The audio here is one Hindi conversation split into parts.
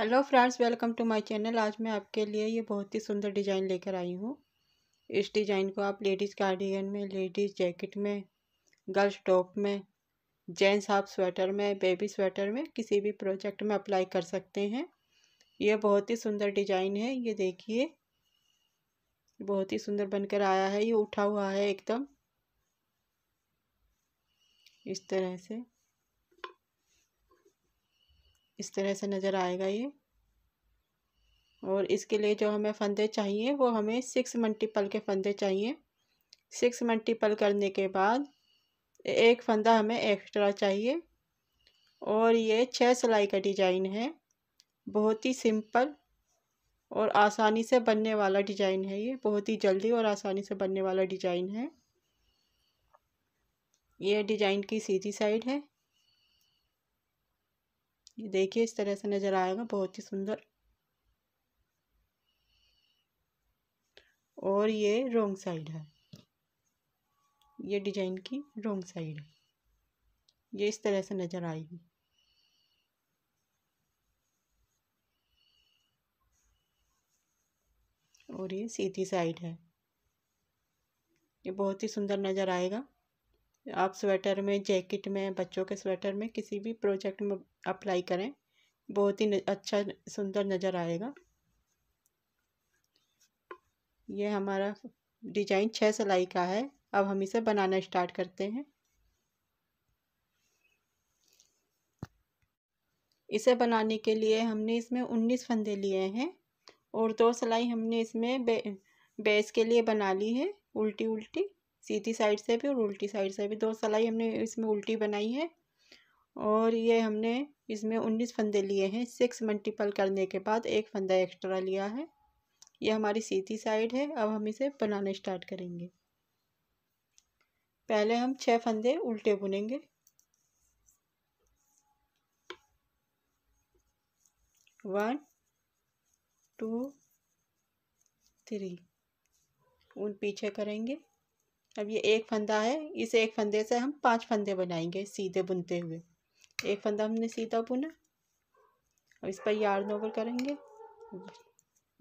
hello friends welcome to my channel आज मैं आपके लिए ये बहुत ही सुंदर डिज़ाइन लेकर आई हूँ इस डिज़ाइन को आप लेडीज़ कार्डिगन में लेडीज़ जैकेट में गर्ल्स टॉप में जेंट्स हाफ स्वेटर में बेबी स्वेटर में किसी भी प्रोजेक्ट में अप्लाई कर सकते हैं यह बहुत ही सुंदर डिज़ाइन है ये देखिए बहुत ही सुंदर बनकर आया है ये उठा हुआ है एकदम इस तरह से इस तरह से नज़र आएगा ये और इसके लिए जो हमें फंदे चाहिए वो हमें सिक्स मल्टीपल के फंदे चाहिए सिक्स मल्टीपल करने के बाद एक फंदा हमें एक्स्ट्रा चाहिए और ये छः सिलाई का डिजाइन है बहुत ही सिंपल और आसानी से बनने वाला डिजाइन है ये बहुत ही जल्दी और आसानी से बनने वाला डिजाइन है ये डिजाइन की सीधी साइड है ये देखिए इस तरह से नज़र आएगा बहुत ही सुंदर और ये रोंग साइड है ये डिजाइन की रोंग साइड है ये इस तरह से नज़र आएगी और ये सीधी साइड है ये बहुत ही सुंदर नज़र आएगा आप स्वेटर में जैकेट में बच्चों के स्वेटर में किसी भी प्रोजेक्ट में अप्लाई करें बहुत ही अच्छा सुंदर नज़र आएगा ये हमारा डिजाइन छः सिलाई का है अब हम इसे बनाना स्टार्ट करते हैं इसे बनाने के लिए हमने इसमें उन्नीस फंदे लिए हैं और दो सिलाई हमने इसमें बे, बेस के लिए बना ली है उल्टी उल्टी सीधी साइड से भी और उल्टी साइड से भी दो सिलाई हमने इसमें उल्टी बनाई है और ये हमने इसमें उन्नीस फंदे लिए हैं सिक्स मल्टीपल करने के बाद एक फंदा एक्स्ट्रा लिया है ये हमारी सीधी साइड है अब हम इसे बनाना स्टार्ट करेंगे पहले हम छह फंदे उल्टे बुनेंगे वन टू थ्री उन पीछे करेंगे अब ये एक फंदा है इस एक फंदे से हम पांच फंदे बनाएंगे सीधे बुनते हुए एक फंदा हमने सीधा बुना अब इस पर यार्न ओवर करेंगे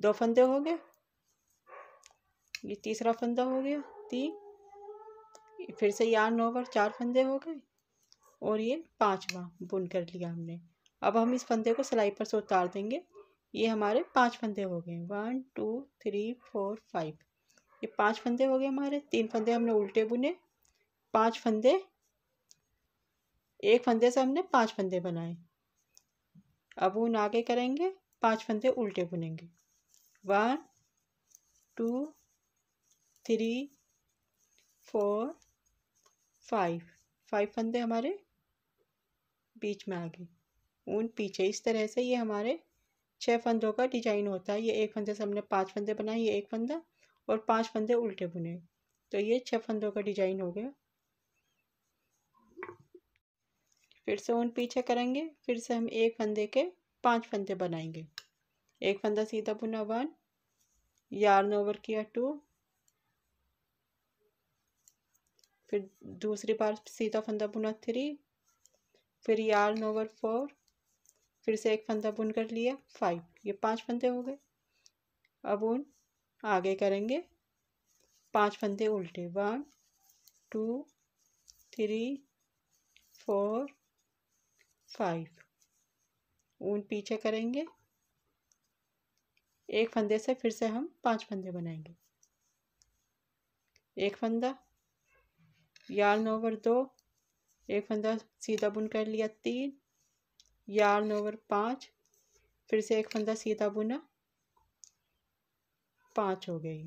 दो फंदे हो गए ये तीसरा फंदा हो गया तीन फिर से यार्न ओवर चार फंदे हो गए और ये पांचवा बुन कर लिया हमने अब हम इस फंदे को सिलाई पर से उतार देंगे ये हमारे पांच फंदे हो गए one two three four five ये पांच फंदे हो गए हमारे तीन फंदे हमने उल्टे बुने पांच फंदे एक फंदे से हमने पांच फंदे बनाए अब उन आगे करेंगे पांच फंदे उल्टे बुनेंगे one two three four five five फंदे हमारे बीच में आ गए ऊन पीछे इस तरह से ये हमारे छः फंदों का डिजाइन होता है ये एक फंदे से हमने पांच फंदे बनाए ये एक फंदा और पांच फंदे उल्टे बुने तो ये छः फंदों का डिजाइन हो गया फिर से ऊन पीछे करेंगे फिर से हम एक फंदे के पांच फंदे बनाएंगे एक फंदा सीधा बुना वन यार्न ओवर किया टू फिर दूसरी बार सीधा फंदा बुना थ्री फिर यार्न ओवर फोर फिर से एक फंदा बुन कर लिया फाइव ये पांच फंदे हो गए अब उन आगे करेंगे पांच फंदे उल्टे one two three four five ऊन पीछे करेंगे एक फंदे से फिर से हम पांच फंदे बनाएंगे एक फंदा यार्न ओवर दो एक फंदा सीधा बुन कर लिया तीन यार्न ओवर पाँच फिर से एक फंदा सीधा बुना पाँच हो गई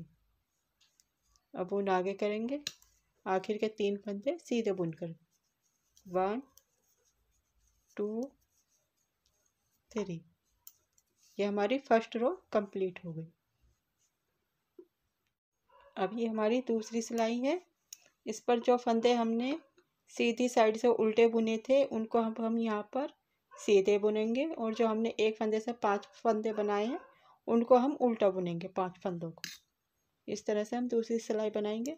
अब उन आगे करेंगे आखिर के तीन फंदे सीधे बुनकर वन टू थ्री ये हमारी फर्स्ट रो कंप्लीट हो गई अब ये हमारी दूसरी सिलाई है इस पर जो फंदे हमने सीधी साइड से उल्टे बुने थे उनको हम हम यहाँ पर सीधे बुनेंगे और जो हमने एक फंदे से पांच फंदे बनाए हैं उनको हम उल्टा बुनेंगे पांच फंदों को इस तरह से हम दूसरी सिलाई बनाएंगे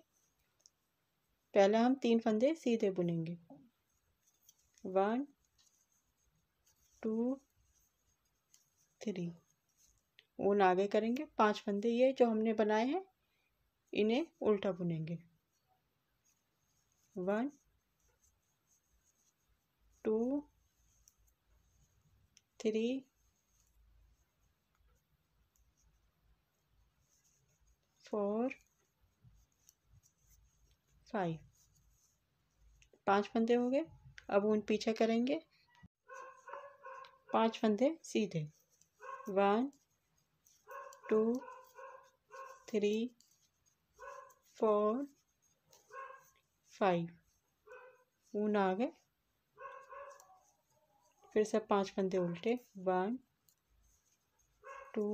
पहले हम तीन फंदे सीधे बुनेंगे वन टू थ्री ऊन आगे करेंगे पांच फंदे ये जो हमने बनाए हैं इन्हें उल्टा बुनेंगे one two three four five पांच फंदे हो गए अब उन पीछे करेंगे पांच फंदे सीधे one two three four five ऊन आ गए फिर से पांच फंदे उल्टे one two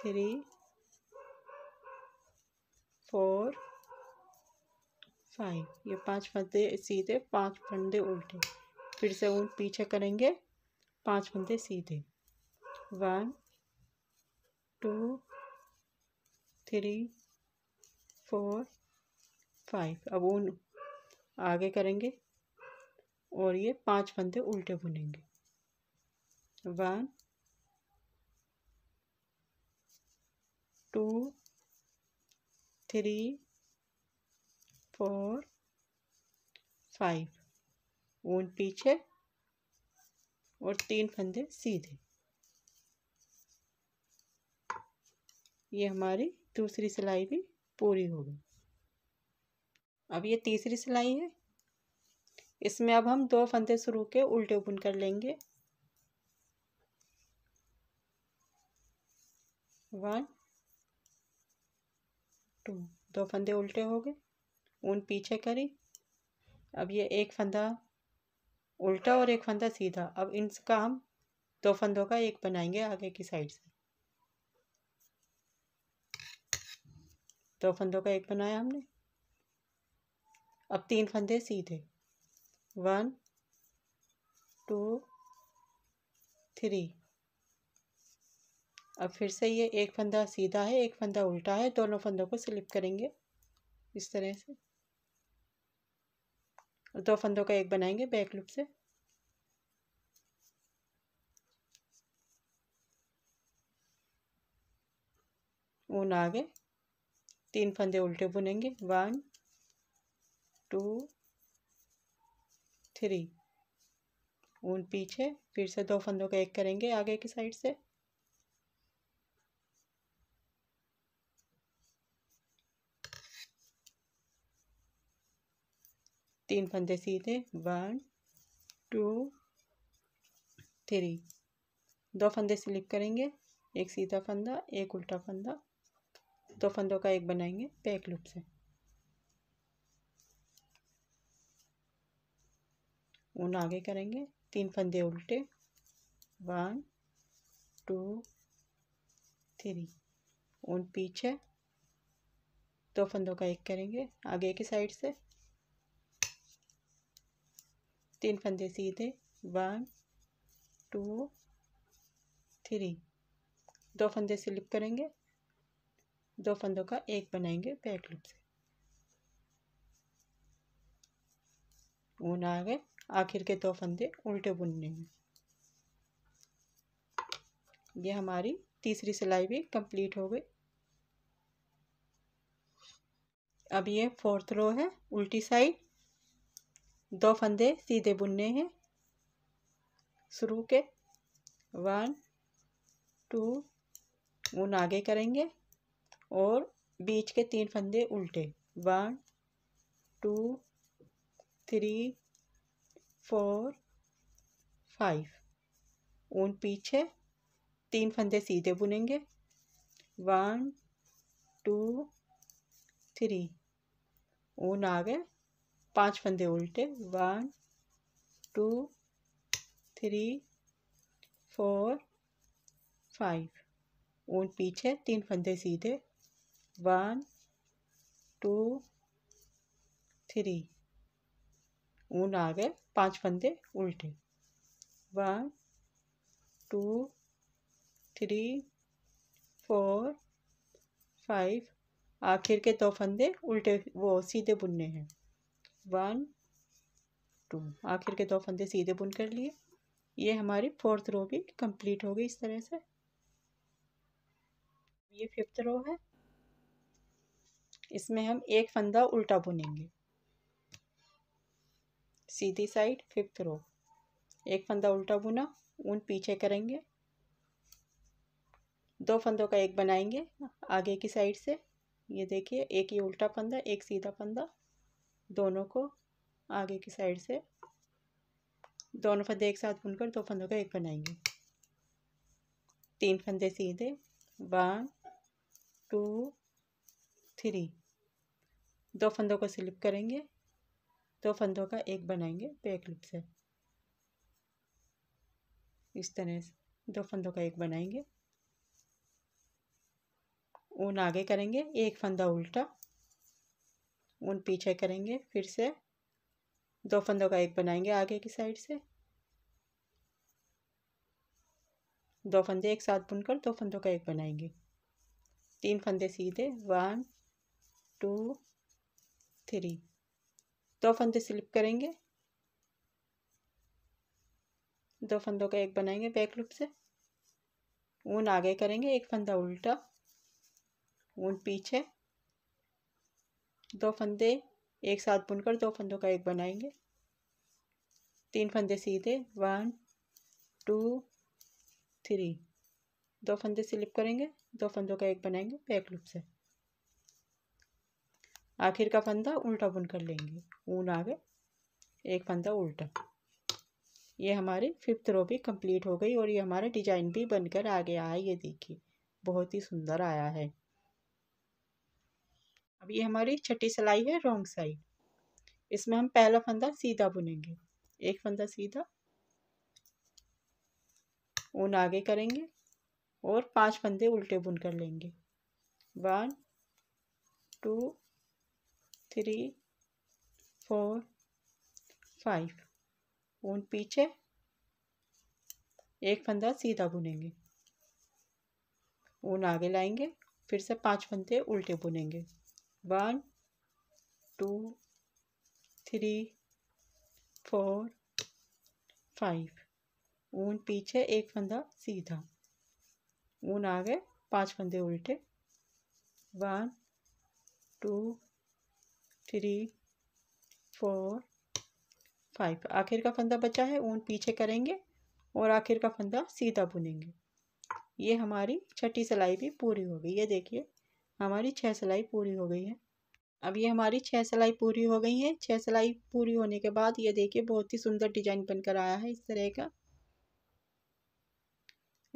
three four five ये पांच फंदे सीधे पांच फंदे उल्टे फिर से ऊन पीछे करेंगे पांच फंदे सीधे one two three four five अब उन आगे करेंगे और ये पांच फंदे उल्टे बुनेंगे one two three four five ऊन पीछे और तीन फंदे सीधे ये हमारी दूसरी सिलाई भी पूरी हो गई अब ये तीसरी सिलाई है इसमें अब हम दो फंदे शुरू के उल्टे बुन कर लेंगे वन टू दो फंदे उल्टे हो गए ऊन पीछे करी अब ये एक फंदा उल्टा और एक फंदा सीधा अब इनका हम दो फंदों का एक बनाएंगे आगे की साइड से दो फंदों का एक बनाया हमने अब तीन फंदे सीधे वन टू थ्री अब फिर से ये एक फंदा सीधा है एक फंदा उल्टा है दोनों फंदों को स्लिप करेंगे इस तरह से और दो फंदों का एक बनाएंगे बैक लूप से ऊन आ गए तीन फंदे उल्टे बुनेंगे वन टू थ्री ऊन पीछे फिर से दो फंदों का एक करेंगे आगे की साइड से तीन फंदे सीधे वन टू थ्री दो फंदे स्लिप करेंगे एक सीधा फंदा एक उल्टा फंदा दो तो फंदों का एक बनाएंगे बैक लूप से ऊन आगे करेंगे तीन फंदे उल्टे वन टू थ्री ऊन पीछे दो फंदों का एक करेंगे आगे की साइड से तीन फंदे सीधे वन टू थ्री दो फंदे स्लिप करेंगे दो फंदों का एक बनाएंगे बैक लूप से बुना गए आखिर के दो फंदे उल्टे बुनने हैं ये हमारी तीसरी सिलाई भी कंप्लीट हो गई अब ये फोर्थ रो है उल्टी साइड दो फंदे सीधे बुनने हैं शुरू के वन टू ऊन आगे करेंगे और बीच के तीन फंदे उल्टे one two three four five ऊन पीछे तीन फंदे सीधे बुनेंगे वन टू थ्री ऊन आगे पांच फंदे उल्टे one two three four five ऊन पीछे तीन फंदे सीधे वन टू थ्री ऊन आ गए पांच फंदे उल्टे one two three four five आखिर के दो फंदे उल्टे वो सीधे बुनने हैं वन टू आखिर के दो फंदे सीधे बुन कर लिए ये हमारी फोर्थ रो भी कंप्लीट हो गई इस तरह से ये फिफ्थ रो है इसमें हम एक फंदा उल्टा बुनेंगे सीधी साइड फिफ्थ रो एक फंदा उल्टा बुना ऊन पीछे करेंगे दो फंदों का एक बनाएंगे आगे की साइड से ये देखिए एक ही उल्टा फंदा एक सीधा फंदा दोनों को आगे की साइड से दोनों फंदे एक साथ बुनकर दो फंदों का एक बनाएंगे तीन फंदे सीधे वन टू थ्री दो फंदों को स्लिप करेंगे दो फंदों का एक बनाएंगे बैक लूप से इस तरह से दो फंदों का एक बनाएंगे ऊन आगे करेंगे एक फंदा उल्टा ऊन पीछे करेंगे फिर से दो फंदों का एक बनाएंगे आगे की साइड से दो फंदे एक साथ बुनकर दो फंदों का एक बनाएंगे तीन फंदे सीधे वन टू थ्री दो फंदे स्लिप करेंगे दो फंदों का एक बनाएंगे बैक लूप से ऊन आगे करेंगे एक फंदा उल्टा ऊन पीछे दो फंदे एक साथ बुनकर दो फंदों का एक बनाएंगे तीन फंदे सीधे वन टू थ्री दो फंदे स्लिप करेंगे दो फंदों का एक बनाएंगे बैक लूप से आखिर का फंदा उल्टा बुन कर लेंगे ऊन आगे एक फंदा उल्टा ये हमारी फिफ्थ रो भी कंप्लीट हो गई और ये हमारा डिजाइन भी बनकर आ गया है ये देखिए बहुत ही सुंदर आया है अब ये हमारी छठी सिलाई है रॉन्ग साइड इसमें हम पहला फंदा सीधा बुनेंगे एक फंदा सीधा ऊन आगे करेंगे और पांच फंदे उल्टे बुन कर लेंगे one two three four five ऊन पीछे एक फंदा सीधा बुनेंगे ऊन आगे लाएंगे फिर से पांच फंदे उल्टे बुनेंगे one two three four five ऊन पीछे एक फंदा सीधा ऊन आगे पांच फंदे उल्टे one two three four five आखिर का फंदा बचा है ऊन पीछे करेंगे और आखिर का फंदा सीधा बुनेंगे ये हमारी छठी सिलाई भी पूरी हो गई है देखिए हमारी छः सिलाई पूरी हो गई है अब ये हमारी छः सिलाई पूरी हो गई है छः सिलाई पूरी होने के बाद ये देखिए बहुत ही सुंदर डिजाइन बनकर आया है इस तरह का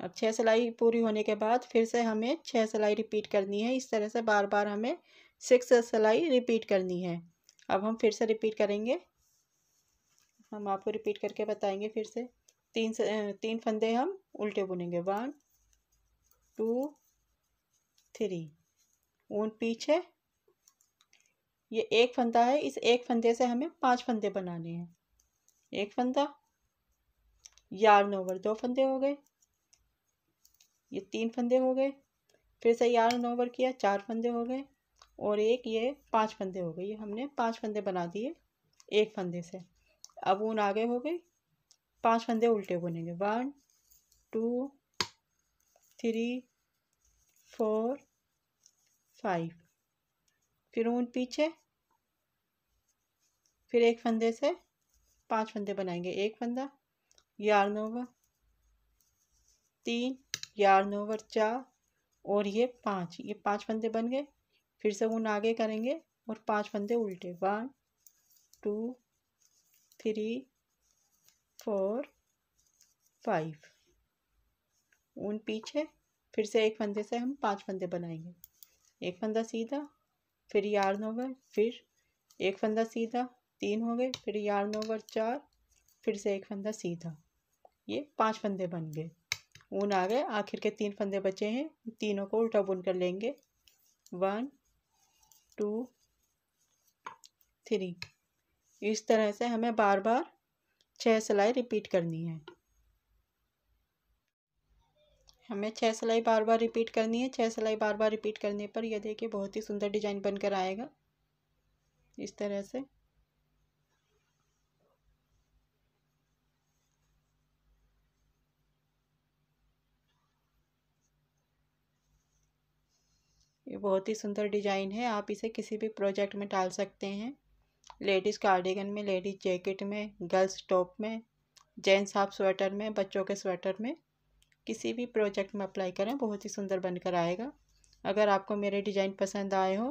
अब छह सिलाई पूरी होने के बाद फिर से हमें छः सिलाई रिपीट करनी है इस तरह से बार बार हमें सिक्स सिलाई रिपीट करनी है अब हम फिर से रिपीट करेंगे हम आपको रिपीट करके बताएंगे फिर से तीन से तीन फंदे हम उल्टे बुनेंगे वन टू थ्री ऊन पीछे ये एक फंदा है इस एक फंदे से हमें पांच फंदे बनाने हैं एक फंदा यार्न ओवर दो फंदे हो गए ये तीन फंदे हो गए फिर से यार्न ओवर किया चार फंदे हो गए और एक ये पांच फंदे हो गए ये हमने पांच फंदे बना दिए एक फंदे से अब ऊन आगे हो गई पांच फंदे उल्टे बुनेंगे one two three four five फिर ऊन पीछे फिर एक फंदे से पांच फंदे बनाएंगे एक फंदा यार्न ओवर तीन यार्न ओवर चार और ये पांच ये पांच फंदे बन गए फिर से उन आगे करेंगे और पांच फंदे उल्टे one two three four five ऊन पीछे फिर से एक फंदे से हम पांच फंदे बनाएंगे एक फंदा सीधा फिर यार्न ओवर फिर एक फंदा सीधा तीन हो गए फिर यार्न ओवर चार फिर से एक फंदा सीधा ये पांच फंदे बन गए ऊन आ गए आखिर के तीन फंदे बचे हैं तीनों को उल्टा बुन कर लेंगे वन टू थ्री इस तरह से हमें बार बार छह सिलाई रिपीट करनी है हमें छह सिलाई बार बार रिपीट करनी है छः सिलाई बार बार रिपीट करने पर यह देखिए बहुत ही सुंदर डिजाइन बनकर आएगा इस तरह से बहुत ही सुंदर डिजाइन है आप इसे किसी भी प्रोजेक्ट में डाल सकते हैं लेडीज़ कार्डिगन में लेडीज़ जैकेट में गर्ल्स टॉप में जेंट्स हाफ स्वेटर में बच्चों के स्वेटर में किसी भी प्रोजेक्ट में अप्लाई करें बहुत ही सुंदर बनकर आएगा अगर आपको मेरे डिज़ाइन पसंद आए हो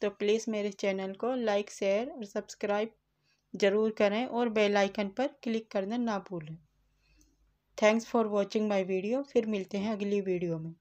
तो प्लीज़ मेरे चैनल को लाइक शेयर और सब्सक्राइब ज़रूर करें और बेल आइकन पर क्लिक करना ना भूलें thanks for watching my video फिर मिलते हैं अगली वीडियो में